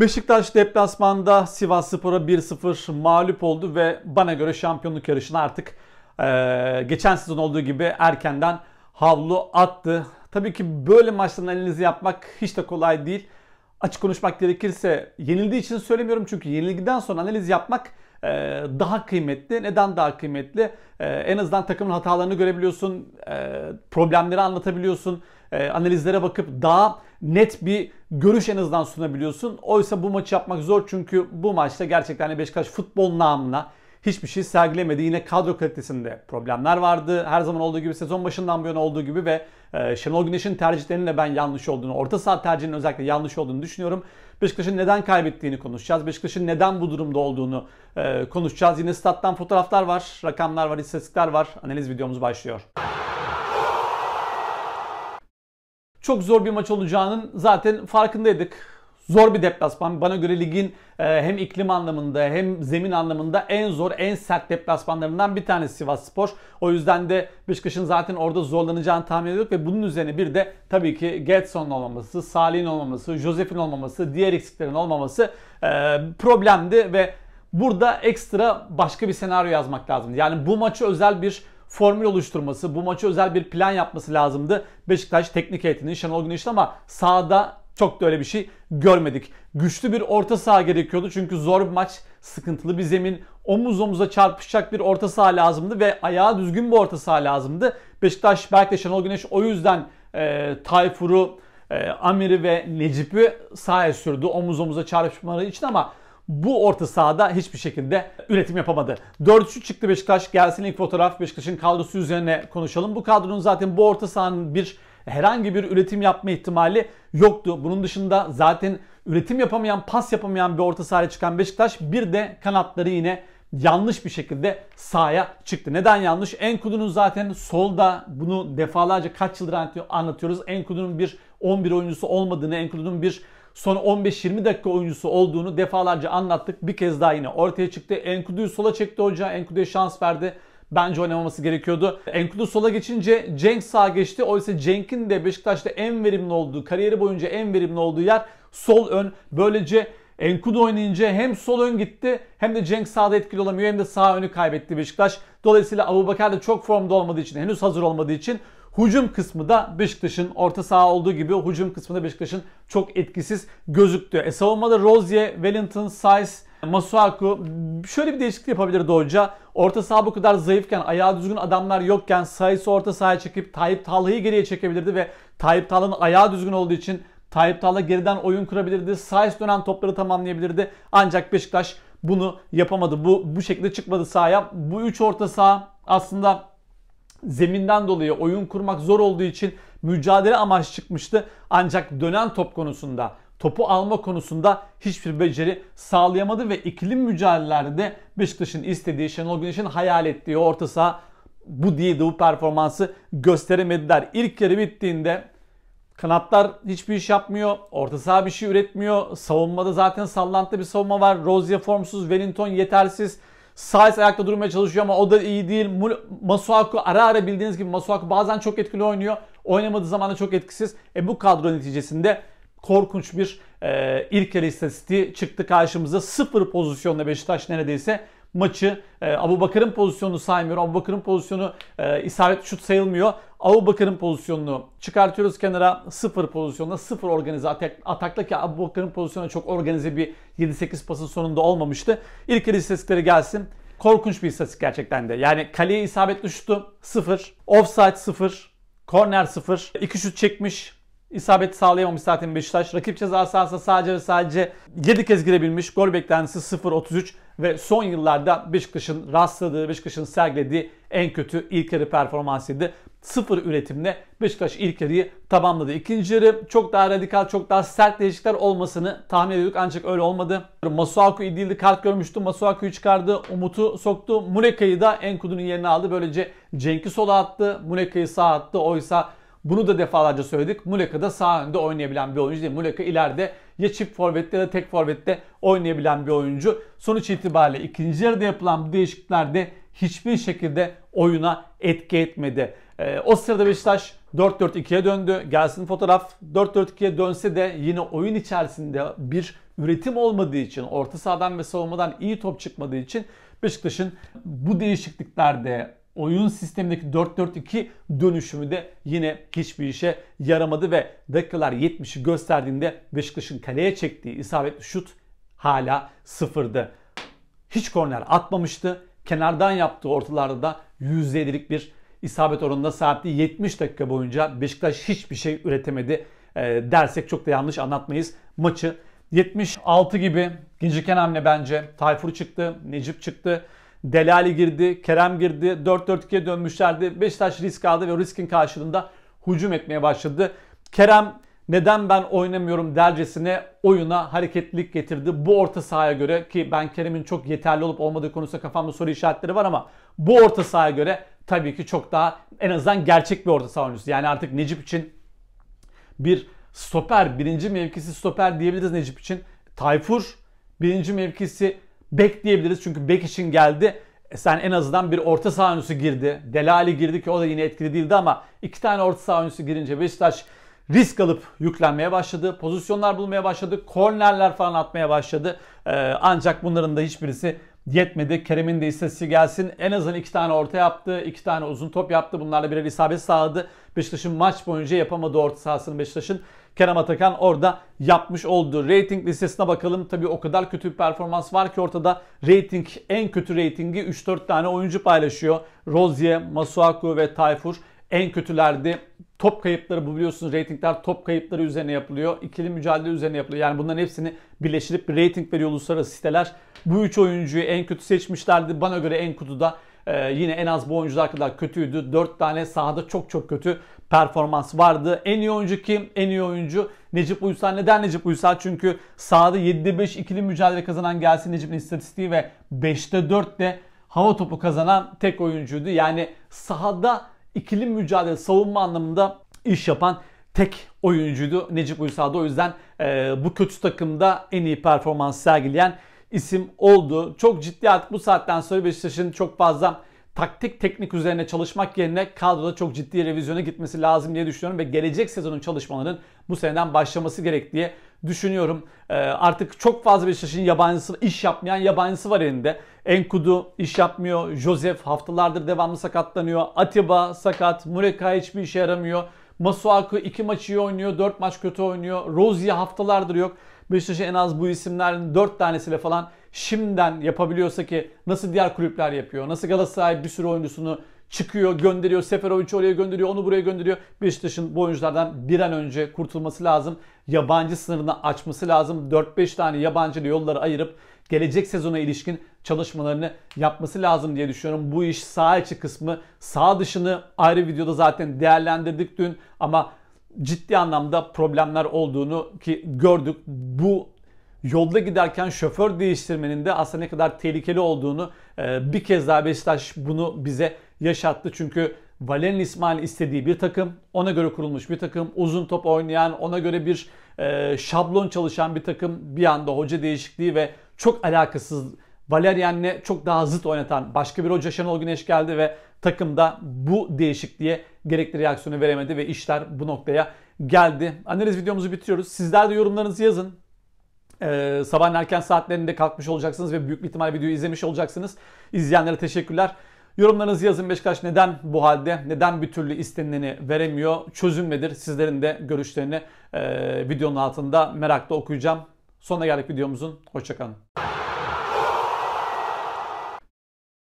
Beşiktaş deplasmanda Sivas Spor'a 1-0 mağlup oldu ve bana göre şampiyonluk yarışına artık e, geçen sezon olduğu gibi erkenden havlu attı. Tabii ki böyle maçların analizi yapmak hiç de kolay değil. Açık konuşmak gerekirse yenildiği için söylemiyorum çünkü yenilgiden sonra analiz yapmak e, daha kıymetli. Neden daha kıymetli? E, en azından takımın hatalarını görebiliyorsun, e, problemleri anlatabiliyorsun, e, analizlere bakıp daha net bir görüş en azından sunabiliyorsun. Oysa bu maçı yapmak zor çünkü bu maçta gerçekten Beşiktaş futbol namına hiçbir şey sergilemedi. Yine kadro kalitesinde problemler vardı. Her zaman olduğu gibi sezon başından bu yana olduğu gibi ve e, Şenol Güneş'in tercihlerinin de ben yanlış olduğunu, orta saat tercihinin özellikle yanlış olduğunu düşünüyorum. Beşiktaş'ın neden kaybettiğini konuşacağız. Beşiktaş'ın neden bu durumda olduğunu e, konuşacağız. Yine stat'tan fotoğraflar var, rakamlar var, istatistikler var. Analiz videomuz başlıyor. çok zor bir maç olacağının zaten farkındaydık. Zor bir deplasman. Bana göre ligin e, hem iklim anlamında hem zemin anlamında en zor, en sert deplasmanlarından bir tanesi Sivas Spor. O yüzden de Beşiktaş'ın zaten orada zorlanacağını tahmin ediyorduk ve bunun üzerine bir de tabii ki Getson'un olmaması, Salih'in olmaması, Josef'in olmaması, diğer eksiklerin olmaması e, problemdi ve burada ekstra başka bir senaryo yazmak lazım. Yani bu maçı özel bir formül oluşturması, bu maçı özel bir plan yapması lazımdı. Beşiktaş teknik heyetinin Şenol Güneş'in ama sahada çok da öyle bir şey görmedik. Güçlü bir orta saha gerekiyordu çünkü zor bir maç, sıkıntılı bir zemin, omuz omuza çarpışacak bir orta saha lazımdı ve ayağa düzgün bir orta saha lazımdı. Beşiktaş belki de Şenol Güneş o yüzden e, Tayfur'u, e, Amir'i ve Necip'i sahaya sürdü omuz omuza çarpışmaları için ama bu orta sahada hiçbir şekilde üretim yapamadı. 4-3 çıktı Beşiktaş. Gelsin ilk fotoğraf Beşiktaş'ın kadrosu üzerine konuşalım. Bu kadronun zaten bu orta sahanın bir herhangi bir üretim yapma ihtimali yoktu. Bunun dışında zaten üretim yapamayan, pas yapamayan bir orta sahaya çıkan Beşiktaş bir de kanatları yine yanlış bir şekilde sahaya çıktı. Neden yanlış? Enkudu'nun zaten solda bunu defalarca kaç yıldır anlatıyoruz. Enkudu'nun bir 11 oyuncusu olmadığını, Enkudu'nun bir son 15-20 dakika oyuncusu olduğunu defalarca anlattık. Bir kez daha yine ortaya çıktı. Enkudu'yu sola çekti hoca. Enkudu'ya şans verdi. Bence oynamaması gerekiyordu. Enkudu sola geçince Cenk sağ geçti. Oysa Cenk'in de Beşiktaş'ta en verimli olduğu, kariyeri boyunca en verimli olduğu yer sol ön. Böylece Enkudu oynayınca hem sol ön gitti hem de Cenk sağda etkili olamıyor hem de sağ önü kaybetti Beşiktaş. Dolayısıyla Abubakar da çok formda olmadığı için, henüz hazır olmadığı için Hucum kısmı da Beşiktaş'ın orta saha olduğu gibi hucum kısmında Beşiktaş'ın çok etkisiz gözüktü. E, savunmada Rozier, Wellington, Saiz, Masuaku şöyle bir değişiklik yapabilirdi hoca. Orta saha bu kadar zayıfken, ayağı düzgün adamlar yokken sayısı orta sahaya çekip Tayyip Talha'yı geriye çekebilirdi ve Tayyip Talha'nın ayağı düzgün olduğu için Tayyip Talha geriden oyun kurabilirdi. Sayıs dönen topları tamamlayabilirdi. Ancak Beşiktaş bunu yapamadı. Bu bu şekilde çıkmadı sahaya. Bu 3 orta saha aslında zeminden dolayı oyun kurmak zor olduğu için mücadele amaç çıkmıştı. Ancak dönen top konusunda topu alma konusunda hiçbir beceri sağlayamadı ve iklim mücadelelerde Beşiktaş'ın istediği Şenol Güneş'in hayal ettiği orta saha bu diye de bu performansı gösteremediler. İlk yarı bittiğinde kanatlar hiçbir iş yapmıyor. Orta saha bir şey üretmiyor. Savunmada zaten sallantı bir savunma var. Rozier formsuz, Wellington yetersiz. Sais ayakta durmaya çalışıyor ama o da iyi değil. Masuaku ara ara bildiğiniz gibi Masuaku bazen çok etkili oynuyor. Oynamadığı zaman da çok etkisiz. E bu kadro neticesinde korkunç bir e, ilk yarı istatistiği çıktı karşımıza. Sıfır pozisyonla Beşiktaş neredeyse maçı. E, Abu Bakır'ın pozisyonunu saymıyor. Abu Bakır'ın pozisyonu e, isabet şut sayılmıyor. Abu Bakır'ın pozisyonunu çıkartıyoruz kenara. Sıfır pozisyonda sıfır organize atak, atakla ki Abu Bakır'ın pozisyonu çok organize bir 7-8 pasın sonunda olmamıştı. İlk yarı istatistikleri gelsin. Korkunç bir istatistik gerçekten de. Yani kaleye isabetli şutu 0, offside 0, korner 0, 2 şut çekmiş, isabet sağlayamamış zaten Beşiktaş. Rakip ceza sahasına sadece ve sadece 7 kez girebilmiş. Gol beklentisi 0-33 ve son yıllarda Beşiktaş'ın rastladığı, Beşiktaş'ın sergilediği en kötü ilk yarı performansıydı. Sıfır üretimle Beşiktaş ilk yarıyı tamamladı. İkinci yarı çok daha radikal, çok daha sert değişiklikler olmasını tahmin ediyorduk ancak öyle olmadı. Masuaku iyi değildi, kart görmüştü. Masuaku'yu çıkardı, Umut'u soktu. Muleka'yı da Enkudu'nun yerine aldı. Böylece Cenk'i sola attı, Muleka'yı sağa attı. Oysa bunu da defalarca söyledik. Muleka da sağ önde oynayabilen bir oyuncu değil. Muleka ileride ya çift forvette ya da tek forvette oynayabilen bir oyuncu. Sonuç itibariyle ikinci yarıda yapılan bu değişikliklerde hiçbir şekilde oyuna etki etmedi. E, o sırada Beşiktaş 4-4-2'ye döndü. Gelsin fotoğraf 4-4-2'ye dönse de yine oyun içerisinde bir üretim olmadığı için, orta sahadan ve savunmadan iyi top çıkmadığı için Beşiktaş'ın bu değişikliklerde oyun sistemindeki 4-4-2 dönüşümü de yine hiçbir işe yaramadı ve dakikalar 70'i gösterdiğinde Beşiktaş'ın kaleye çektiği isabetli şut hala sıfırdı. Hiç korner atmamıştı. Kenardan yaptığı ortalarda da %7'lik bir isabet oranında saatte 70 dakika boyunca Beşiktaş hiçbir şey üretemedi e, dersek çok da yanlış anlatmayız maçı. 76 gibi geciken hamle bence. Tayfur çıktı, Necip çıktı. Delali girdi, Kerem girdi. 4-4-2'ye dönmüşlerdi. Beşiktaş risk aldı ve riskin karşılığında hücum etmeye başladı. Kerem neden ben oynamıyorum dercesine oyuna hareketlilik getirdi. Bu orta sahaya göre ki ben Kerem'in çok yeterli olup olmadığı konusunda kafamda soru işaretleri var ama bu orta sahaya göre tabii ki çok daha en azından gerçek bir orta saha oyuncusu. Yani artık Necip için bir stoper, birinci mevkisi stoper diyebiliriz Necip için. Tayfur birinci mevkisi Bek diyebiliriz çünkü bek için geldi. E sen en azından bir orta saha oyuncusu girdi. Delali girdi ki o da yine etkili değildi ama iki tane orta saha oyuncusu girince Beşiktaş risk alıp yüklenmeye başladı. Pozisyonlar bulmaya başladı. Kornerler falan atmaya başladı. Ee, ancak bunların da hiçbirisi yetmedi. Kerem'in de istatistiği gelsin. En azından iki tane orta yaptı. iki tane uzun top yaptı. Bunlarla birer isabet sağladı. Beşiktaş'ın maç boyunca yapamadığı orta sahasını Beşiktaş'ın Kerem Atakan orada yapmış oldu. Rating listesine bakalım. Tabi o kadar kötü bir performans var ki ortada rating en kötü ratingi 3-4 tane oyuncu paylaşıyor. Rozier, Masuaku ve Tayfur en kötülerdi top kayıpları bu biliyorsunuz reytingler top kayıpları üzerine yapılıyor. İkili mücadele üzerine yapılıyor. Yani bunların hepsini birleştirip bir reyting veriyor uluslararası siteler. Bu üç oyuncuyu en kötü seçmişlerdi. Bana göre en kutuda ee, yine en az bu oyuncular kadar kötüydü. 4 tane sahada çok çok kötü performans vardı. En iyi oyuncu kim? En iyi oyuncu Necip Uysal. Neden Necip Uysal? Çünkü sahada 7'de 5 ikili mücadele kazanan Gelsin Necip'in istatistiği ve 5'te 4'te de hava topu kazanan tek oyuncuydu. Yani sahada ikili mücadele savunma anlamında iş yapan tek oyuncuydu Necip Uysal da o yüzden e, bu kötü takımda en iyi performans sergileyen isim oldu. Çok ciddi artık bu saatten sonra Beşiktaş'ın çok fazla taktik teknik üzerine çalışmak yerine kadroda çok ciddi revizyona gitmesi lazım diye düşünüyorum ve gelecek sezonun çalışmalarının bu seneden başlaması gerek diye düşünüyorum. Ee, artık çok fazla Beşiktaş'ın yabancısı, iş yapmayan yabancısı var elinde. Enkudu iş yapmıyor. Josef haftalardır devamlı sakatlanıyor. Atiba sakat. Mureka hiçbir işe yaramıyor. Masuaku iki maç iyi oynuyor. dört maç kötü oynuyor. Rozier haftalardır yok. Beşiktaş'a en az bu isimlerin dört tanesiyle falan şimdiden yapabiliyorsa ki nasıl diğer kulüpler yapıyor? Nasıl Galatasaray bir sürü oyuncusunu çıkıyor, gönderiyor. Seferovic'i oraya gönderiyor, onu buraya gönderiyor. Beşiktaş'ın bu oyunculardan bir an önce kurtulması lazım. Yabancı sınırını açması lazım. 4-5 tane yabancı yolları ayırıp gelecek sezona ilişkin çalışmalarını yapması lazım diye düşünüyorum. Bu iş sağ içi kısmı, sağ dışını ayrı videoda zaten değerlendirdik dün ama ciddi anlamda problemler olduğunu ki gördük. Bu yolda giderken şoför değiştirmenin de aslında ne kadar tehlikeli olduğunu e, bir kez daha Beşiktaş bunu bize yaşattı. Çünkü Valerian İsmail istediği bir takım, ona göre kurulmuş bir takım, uzun top oynayan, ona göre bir e, şablon çalışan bir takım bir anda hoca değişikliği ve çok alakasız Valerian'le çok daha zıt oynatan başka bir hoca Şenol Güneş geldi ve takımda bu değişikliğe gerekli reaksiyonu veremedi ve işler bu noktaya geldi. Analiz videomuzu bitiriyoruz. Sizler de yorumlarınızı yazın. Ee, sabahın erken saatlerinde kalkmış olacaksınız ve büyük bir ihtimal videoyu izlemiş olacaksınız. İzleyenlere teşekkürler. Yorumlarınızı yazın Beşiktaş neden bu halde? Neden bir türlü istenileni veremiyor? Çözüm nedir? Sizlerin de görüşlerini e, videonun altında merakla okuyacağım. Sonuna geldik videomuzun. Hoşçakalın.